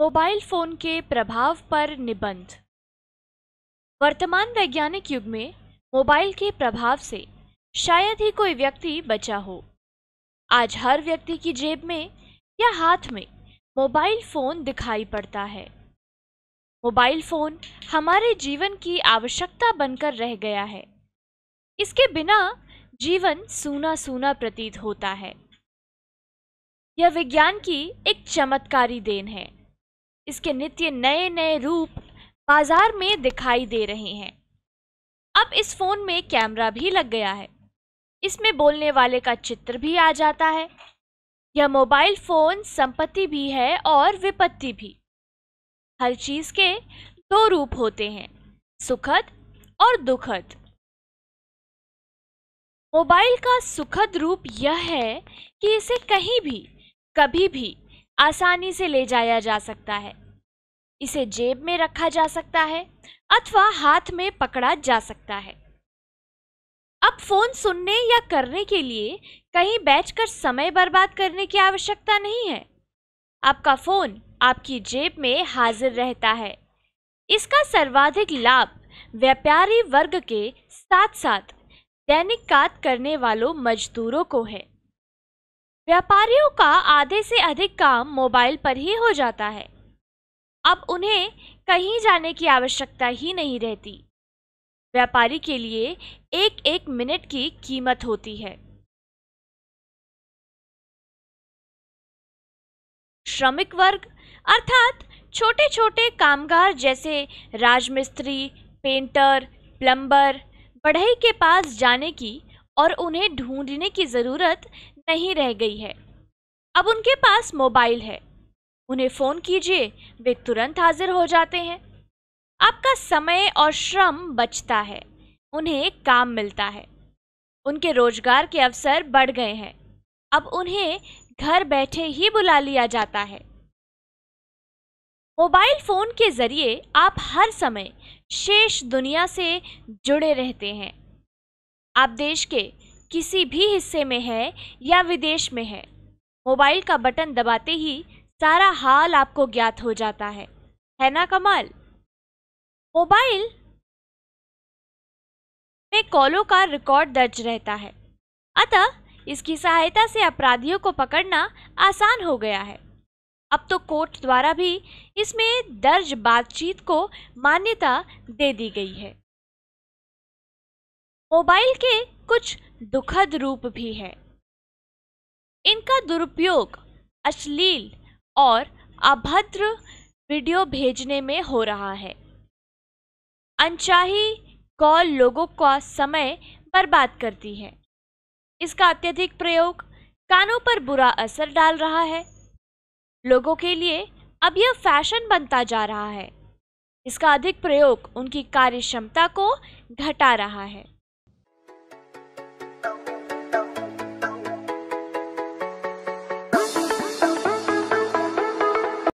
mobile phone के प्रभाव पर निबंध वर्तमान वैज्ञानिक युग में मोबाइल के प्रभाव से शायद ही कोई व्यक्ति बचा हो आज हर व्यक्ति की जेब में या हाथ में मोबाइल फोन दिखाई पड़ता है मोबाइल फोन हमारे जीवन की आवश्यकता बनकर रह गया है इसके बिना जीवन सूना सूना प्रतीत होता है यह विज्ञान की एक चमत्कारी देन है इसके नित्य नए नए रूप बाजार में दिखाई दे रहे हैं अब इस फ़ोन में कैमरा भी लग गया है इसमें बोलने वाले का चित्र भी आ जाता है यह मोबाइल फ़ोन संपत्ति भी है और विपत्ति भी हर चीज़ के दो रूप होते हैं सुखद और दुखद मोबाइल का सुखद रूप यह है कि इसे कहीं भी कभी भी आसानी से ले जाया जा सकता है इसे जेब में रखा जा सकता है अथवा हाथ में पकड़ा जा सकता है अब फोन सुनने या करने के लिए कहीं बैठकर समय बर्बाद करने की आवश्यकता नहीं है आपका फोन आपकी जेब में हाजिर रहता है इसका सर्वाधिक लाभ व्यापारी वर्ग के साथ साथ दैनिक कात करने वालों मजदूरों को है व्यापारियों का आधे से अधिक काम मोबाइल पर ही हो जाता है अब उन्हें कहीं जाने की आवश्यकता ही नहीं रहती व्यापारी के लिए एक एक मिनट की कीमत होती है श्रमिक वर्ग अर्थात छोटे छोटे कामगार जैसे राजमिस्त्री पेंटर प्लम्बर बढ़ई के पास जाने की और उन्हें ढूंढने की ज़रूरत नहीं रह गई है अब उनके पास मोबाइल है उन्हें फ़ोन कीजिए वे तुरंत हाजिर हो जाते हैं आपका समय और श्रम बचता है उन्हें काम मिलता है उनके रोजगार के अवसर बढ़ गए हैं अब उन्हें घर बैठे ही बुला लिया जाता है मोबाइल फ़ोन के ज़रिए आप हर समय शेष दुनिया से जुड़े रहते हैं आप देश के किसी भी हिस्से में हैं या विदेश में हैं मोबाइल का बटन दबाते ही सारा हाल आपको ज्ञात हो जाता है है ना कमाल मोबाइल में कॉलों का रिकॉर्ड दर्ज रहता है अतः इसकी सहायता से अपराधियों को पकड़ना आसान हो गया है अब तो कोर्ट द्वारा भी इसमें दर्ज बातचीत को मान्यता दे दी गई है मोबाइल के कुछ दुखद रूप भी है इनका दुरुपयोग अश्लील और अभद्र वीडियो भेजने में हो रहा है अनचाही कॉल लोगों का समय बर्बाद करती है इसका अत्यधिक प्रयोग कानों पर बुरा असर डाल रहा है लोगों के लिए अब यह फैशन बनता जा रहा है इसका अधिक प्रयोग उनकी कार्यक्षमता को घटा रहा है